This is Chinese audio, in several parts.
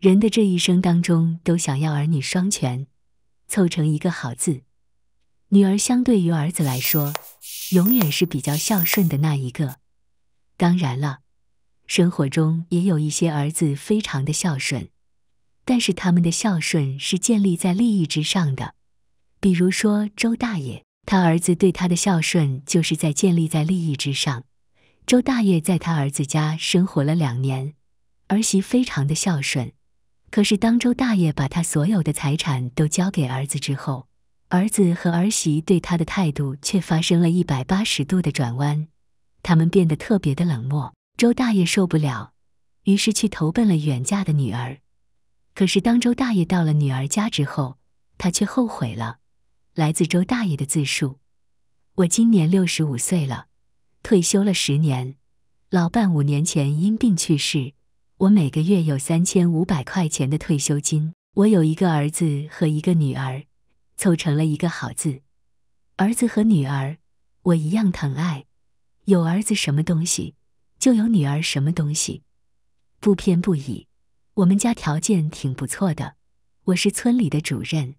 人的这一生当中，都想要儿女双全，凑成一个好字。女儿相对于儿子来说，永远是比较孝顺的那一个。当然了，生活中也有一些儿子非常的孝顺，但是他们的孝顺是建立在利益之上的。比如说周大爷，他儿子对他的孝顺就是在建立在利益之上。周大爷在他儿子家生活了两年，儿媳非常的孝顺。可是，当周大爷把他所有的财产都交给儿子之后，儿子和儿媳对他的态度却发生了一百八十度的转弯，他们变得特别的冷漠。周大爷受不了，于是去投奔了远嫁的女儿。可是，当周大爷到了女儿家之后，他却后悔了。来自周大爷的自述：我今年六十五岁了，退休了十年，老伴五年前因病去世。我每个月有三千五百块钱的退休金。我有一个儿子和一个女儿，凑成了一个好字。儿子和女儿，我一样疼爱。有儿子什么东西，就有女儿什么东西，不偏不倚。我们家条件挺不错的。我是村里的主任，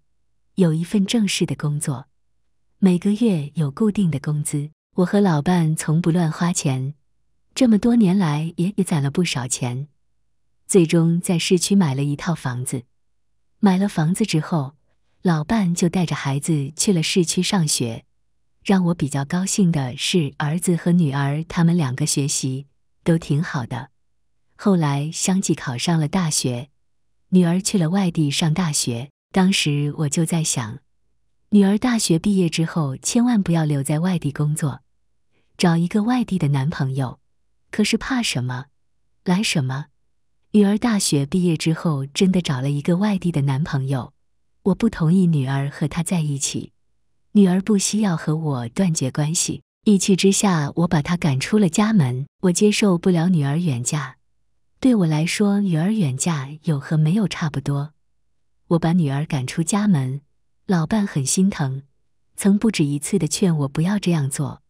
有一份正式的工作，每个月有固定的工资。我和老伴从不乱花钱，这么多年来也也攒了不少钱。最终在市区买了一套房子，买了房子之后，老伴就带着孩子去了市区上学。让我比较高兴的是，儿子和女儿他们两个学习都挺好的，后来相继考上了大学。女儿去了外地上大学，当时我就在想，女儿大学毕业之后千万不要留在外地工作，找一个外地的男朋友。可是怕什么来什么。女儿大学毕业之后，真的找了一个外地的男朋友。我不同意女儿和他在一起，女儿不惜要和我断绝关系。一气之下，我把她赶出了家门。我接受不了女儿远嫁，对我来说，女儿远嫁有和没有差不多。我把女儿赶出家门，老伴很心疼，曾不止一次的劝我不要这样做。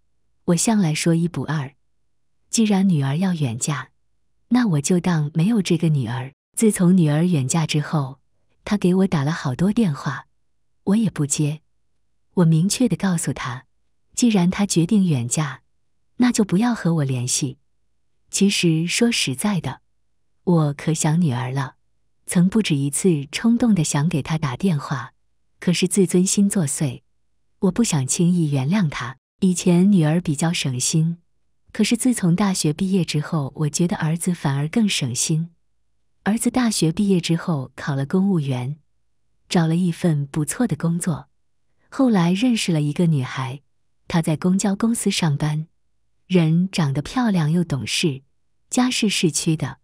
我向来说一不二，既然女儿要远嫁。那我就当没有这个女儿。自从女儿远嫁之后，她给我打了好多电话，我也不接。我明确的告诉她，既然她决定远嫁，那就不要和我联系。其实说实在的，我可想女儿了，曾不止一次冲动的想给她打电话，可是自尊心作祟，我不想轻易原谅她。以前女儿比较省心。可是自从大学毕业之后，我觉得儿子反而更省心。儿子大学毕业之后考了公务员，找了一份不错的工作。后来认识了一个女孩，她在公交公司上班，人长得漂亮又懂事，家是市区的，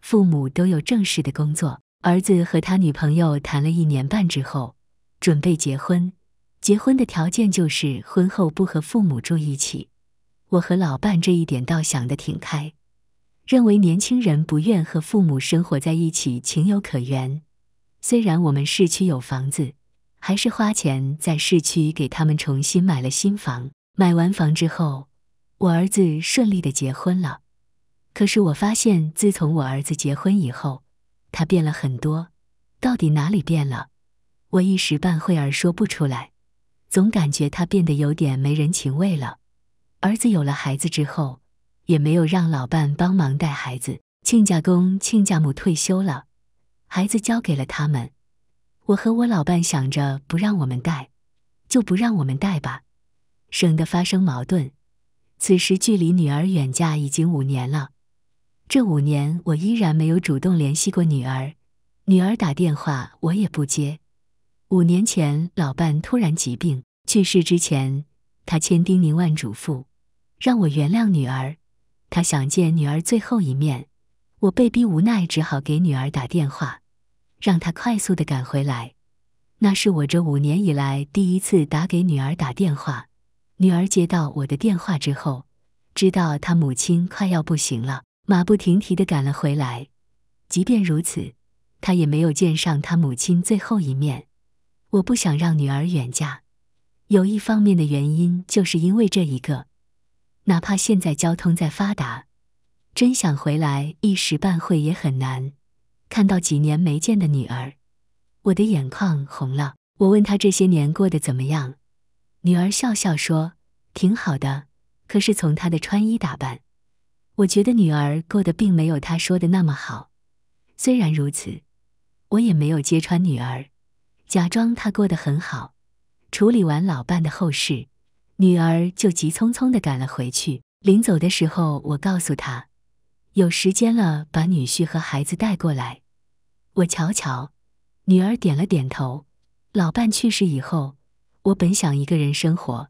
父母都有正式的工作。儿子和他女朋友谈了一年半之后，准备结婚。结婚的条件就是婚后不和父母住一起。我和老伴这一点倒想得挺开，认为年轻人不愿和父母生活在一起情有可原。虽然我们市区有房子，还是花钱在市区给他们重新买了新房。买完房之后，我儿子顺利的结婚了。可是我发现，自从我儿子结婚以后，他变了很多。到底哪里变了？我一时半会儿说不出来，总感觉他变得有点没人情味了。儿子有了孩子之后，也没有让老伴帮忙带孩子。亲家公、亲家母退休了，孩子交给了他们。我和我老伴想着不让我们带，就不让我们带吧，省得发生矛盾。此时距离女儿远嫁已经五年了，这五年我依然没有主动联系过女儿，女儿打电话我也不接。五年前老伴突然疾病去世之前。他千叮咛万嘱咐，让我原谅女儿。他想见女儿最后一面。我被逼无奈，只好给女儿打电话，让她快速的赶回来。那是我这五年以来第一次打给女儿打电话。女儿接到我的电话之后，知道她母亲快要不行了，马不停蹄的赶了回来。即便如此，她也没有见上她母亲最后一面。我不想让女儿远嫁。有一方面的原因，就是因为这一个，哪怕现在交通再发达，真想回来，一时半会也很难。看到几年没见的女儿，我的眼眶红了。我问她这些年过得怎么样，女儿笑笑说：“挺好的。”可是从她的穿衣打扮，我觉得女儿过得并没有她说的那么好。虽然如此，我也没有揭穿女儿，假装她过得很好。处理完老伴的后事，女儿就急匆匆的赶了回去。临走的时候，我告诉她：“有时间了，把女婿和孩子带过来，我瞧瞧。”女儿点了点头。老伴去世以后，我本想一个人生活，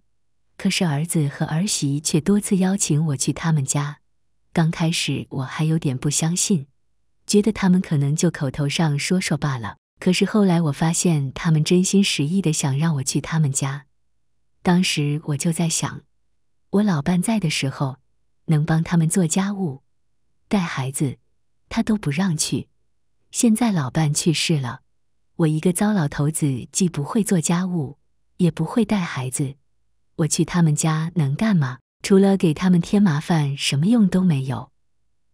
可是儿子和儿媳却多次邀请我去他们家。刚开始我还有点不相信，觉得他们可能就口头上说说罢了。可是后来我发现，他们真心实意的想让我去他们家。当时我就在想，我老伴在的时候，能帮他们做家务、带孩子，他都不让去。现在老伴去世了，我一个糟老头子，既不会做家务，也不会带孩子，我去他们家能干吗？除了给他们添麻烦，什么用都没有。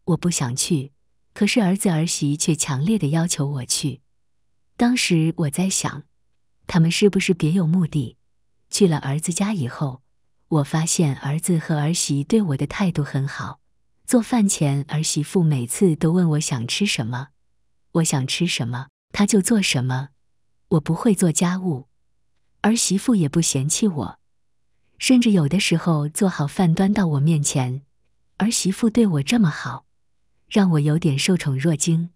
我不想去，可是儿子儿媳却强烈的要求我去。当时我在想，他们是不是别有目的？去了儿子家以后，我发现儿子和儿媳对我的态度很好。做饭前，儿媳妇每次都问我想吃什么，我想吃什么，她就做什么。我不会做家务，儿媳妇也不嫌弃我，甚至有的时候做好饭端到我面前。儿媳妇对我这么好，让我有点受宠若惊。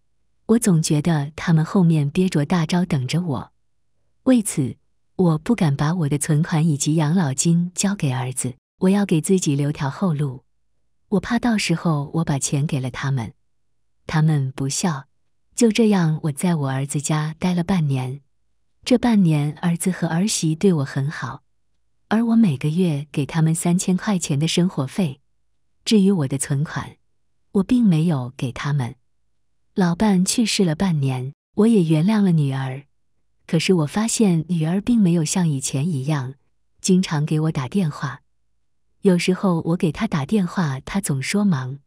我总觉得他们后面憋着大招等着我，为此，我不敢把我的存款以及养老金交给儿子，我要给自己留条后路。我怕到时候我把钱给了他们，他们不孝。就这样，我在我儿子家待了半年。这半年，儿子和儿媳对我很好，而我每个月给他们三千块钱的生活费。至于我的存款，我并没有给他们。老伴去世了半年，我也原谅了女儿。可是我发现女儿并没有像以前一样，经常给我打电话。有时候我给她打电话，她总说忙，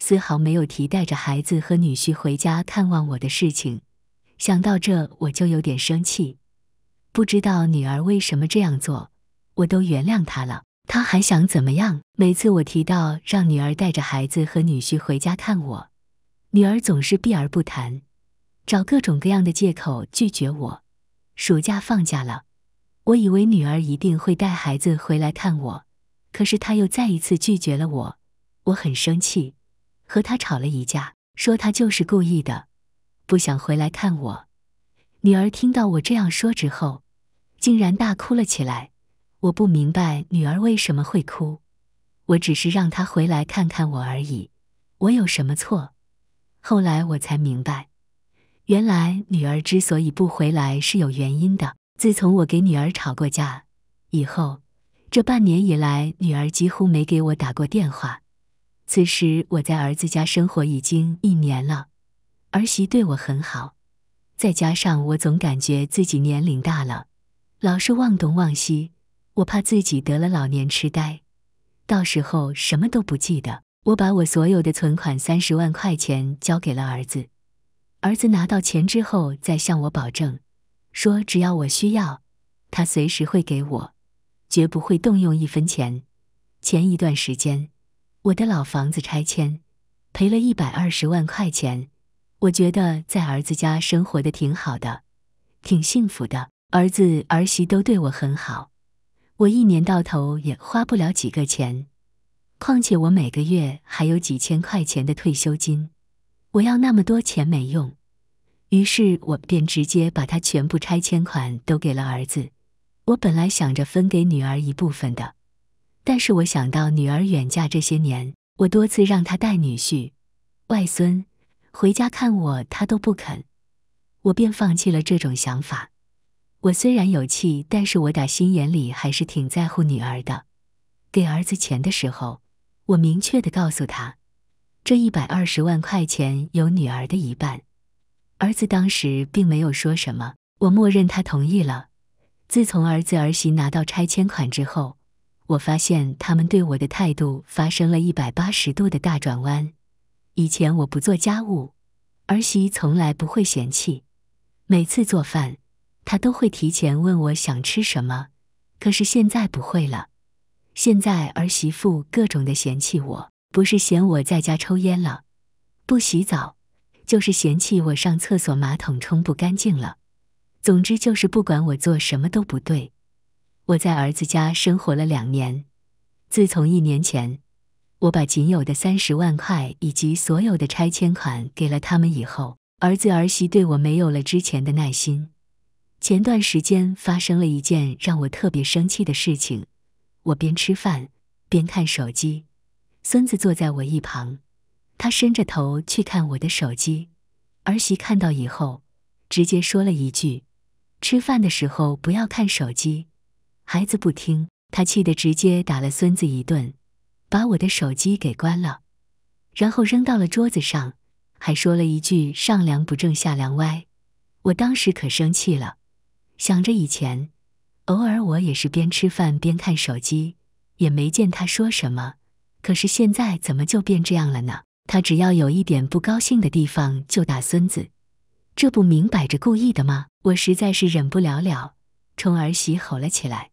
丝毫没有提带着孩子和女婿回家看望我的事情。想到这，我就有点生气。不知道女儿为什么这样做，我都原谅她了，她还想怎么样？每次我提到让女儿带着孩子和女婿回家看我。女儿总是避而不谈，找各种各样的借口拒绝我。暑假放假了，我以为女儿一定会带孩子回来看我，可是她又再一次拒绝了我。我很生气，和她吵了一架，说她就是故意的，不想回来看我。女儿听到我这样说之后，竟然大哭了起来。我不明白女儿为什么会哭，我只是让她回来看看我而已，我有什么错？后来我才明白，原来女儿之所以不回来是有原因的。自从我给女儿吵过架以后，这半年以来，女儿几乎没给我打过电话。此时我在儿子家生活已经一年了，儿媳对我很好，再加上我总感觉自己年龄大了，老是忘东忘西，我怕自己得了老年痴呆，到时候什么都不记得。我把我所有的存款三十万块钱交给了儿子，儿子拿到钱之后再向我保证，说只要我需要，他随时会给我，绝不会动用一分钱。前一段时间，我的老房子拆迁，赔了一百二十万块钱，我觉得在儿子家生活的挺好的，挺幸福的。儿子儿媳都对我很好，我一年到头也花不了几个钱。况且我每个月还有几千块钱的退休金，我要那么多钱没用，于是我便直接把他全部拆迁款都给了儿子。我本来想着分给女儿一部分的，但是我想到女儿远嫁这些年，我多次让她带女婿、外孙回家看我，她都不肯，我便放弃了这种想法。我虽然有气，但是我打心眼里还是挺在乎女儿的。给儿子钱的时候。我明确的告诉他，这一百二十万块钱有女儿的一半。儿子当时并没有说什么，我默认他同意了。自从儿子儿媳拿到拆迁款之后，我发现他们对我的态度发生了一百八十度的大转弯。以前我不做家务，儿媳从来不会嫌弃，每次做饭，她都会提前问我想吃什么。可是现在不会了。现在儿媳妇各种的嫌弃我，不是嫌我在家抽烟了，不洗澡，就是嫌弃我上厕所马桶冲不干净了。总之就是不管我做什么都不对。我在儿子家生活了两年，自从一年前我把仅有的三十万块以及所有的拆迁款给了他们以后，儿子儿媳对我没有了之前的耐心。前段时间发生了一件让我特别生气的事情。我边吃饭边看手机，孙子坐在我一旁，他伸着头去看我的手机。儿媳看到以后，直接说了一句：“吃饭的时候不要看手机。”孩子不听，他气得直接打了孙子一顿，把我的手机给关了，然后扔到了桌子上，还说了一句：“上梁不正下梁歪。”我当时可生气了，想着以前。偶尔我也是边吃饭边看手机，也没见他说什么。可是现在怎么就变这样了呢？他只要有一点不高兴的地方就打孙子，这不明摆着故意的吗？我实在是忍不了了，冲儿媳吼了起来。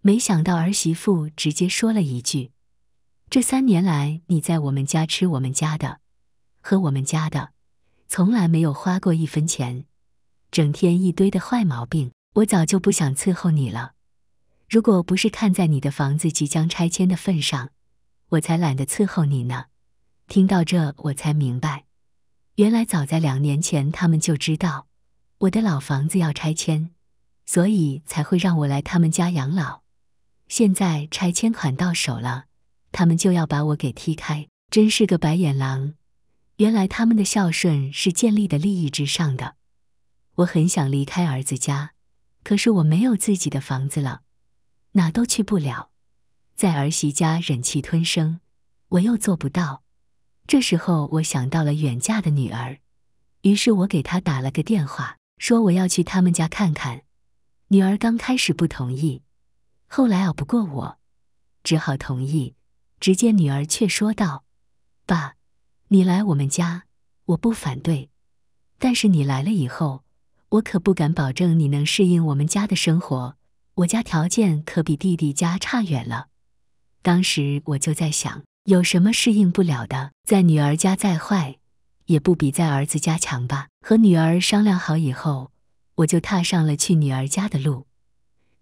没想到儿媳妇直接说了一句：“这三年来你在我们家吃我们家的，喝我们家的，从来没有花过一分钱，整天一堆的坏毛病。”我早就不想伺候你了，如果不是看在你的房子即将拆迁的份上，我才懒得伺候你呢。听到这，我才明白，原来早在两年前，他们就知道我的老房子要拆迁，所以才会让我来他们家养老。现在拆迁款到手了，他们就要把我给踢开，真是个白眼狼。原来他们的孝顺是建立的利益之上的。我很想离开儿子家。可是我没有自己的房子了，哪都去不了，在儿媳家忍气吞声，我又做不到。这时候，我想到了远嫁的女儿，于是我给她打了个电话，说我要去他们家看看。女儿刚开始不同意，后来拗不过我，只好同意。只见女儿却说道：“爸，你来我们家，我不反对，但是你来了以后。”我可不敢保证你能适应我们家的生活，我家条件可比弟弟家差远了。当时我就在想，有什么适应不了的？在女儿家再坏，也不比在儿子家强吧？和女儿商量好以后，我就踏上了去女儿家的路。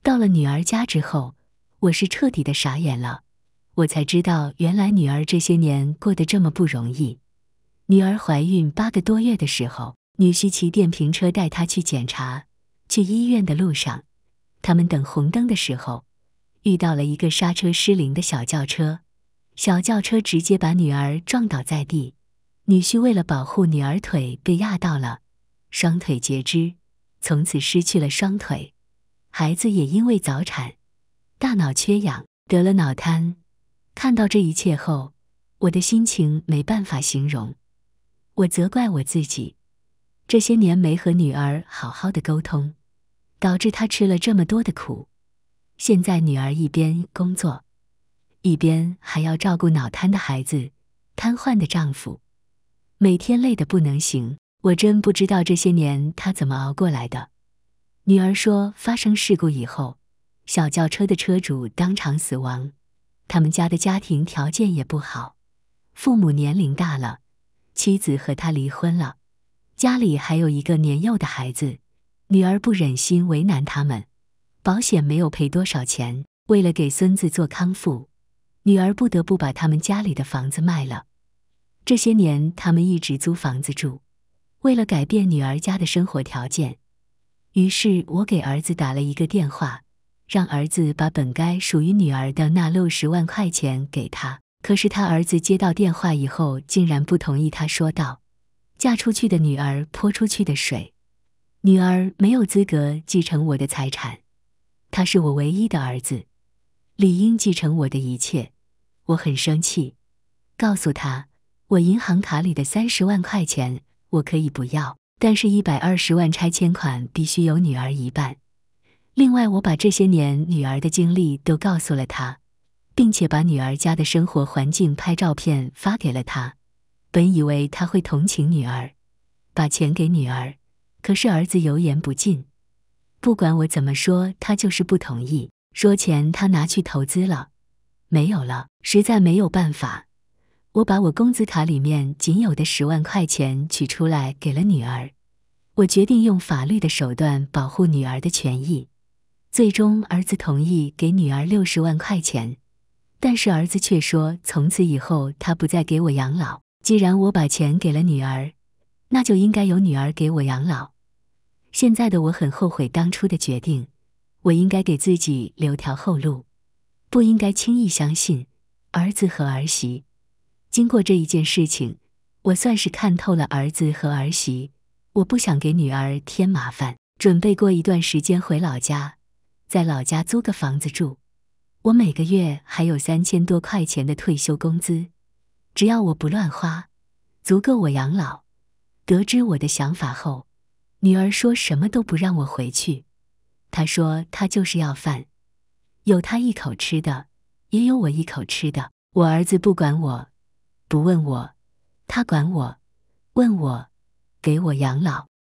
到了女儿家之后，我是彻底的傻眼了，我才知道原来女儿这些年过得这么不容易。女儿怀孕八个多月的时候。女婿骑电瓶车带她去检查，去医院的路上，他们等红灯的时候，遇到了一个刹车失灵的小轿车，小轿车直接把女儿撞倒在地，女婿为了保护女儿腿被压到了，双腿截肢，从此失去了双腿，孩子也因为早产，大脑缺氧得了脑瘫。看到这一切后，我的心情没办法形容，我责怪我自己。这些年没和女儿好好的沟通，导致她吃了这么多的苦。现在女儿一边工作，一边还要照顾脑瘫的孩子、瘫痪的丈夫，每天累得不能行。我真不知道这些年她怎么熬过来的。女儿说，发生事故以后，小轿车的车主当场死亡。他们家的家庭条件也不好，父母年龄大了，妻子和他离婚了。家里还有一个年幼的孩子，女儿不忍心为难他们，保险没有赔多少钱。为了给孙子做康复，女儿不得不把他们家里的房子卖了。这些年他们一直租房子住。为了改变女儿家的生活条件，于是我给儿子打了一个电话，让儿子把本该属于女儿的那六十万块钱给他。可是他儿子接到电话以后，竟然不同意。他说道。嫁出去的女儿泼出去的水，女儿没有资格继承我的财产。他是我唯一的儿子，理应继承我的一切。我很生气，告诉他，我银行卡里的三十万块钱我可以不要，但是一百二十万拆迁款必须有女儿一半。另外，我把这些年女儿的经历都告诉了他，并且把女儿家的生活环境拍照片发给了他。本以为他会同情女儿，把钱给女儿，可是儿子油盐不进，不管我怎么说，他就是不同意。说钱他拿去投资了，没有了。实在没有办法，我把我工资卡里面仅有的十万块钱取出来给了女儿。我决定用法律的手段保护女儿的权益。最终，儿子同意给女儿六十万块钱，但是儿子却说从此以后他不再给我养老。既然我把钱给了女儿，那就应该由女儿给我养老。现在的我很后悔当初的决定，我应该给自己留条后路，不应该轻易相信儿子和儿媳。经过这一件事情，我算是看透了儿子和儿媳。我不想给女儿添麻烦，准备过一段时间回老家，在老家租个房子住。我每个月还有三千多块钱的退休工资。只要我不乱花，足够我养老。得知我的想法后，女儿说什么都不让我回去。她说她就是要饭，有她一口吃的，也有我一口吃的。我儿子不管我，不问我，他管我，问我，给我养老。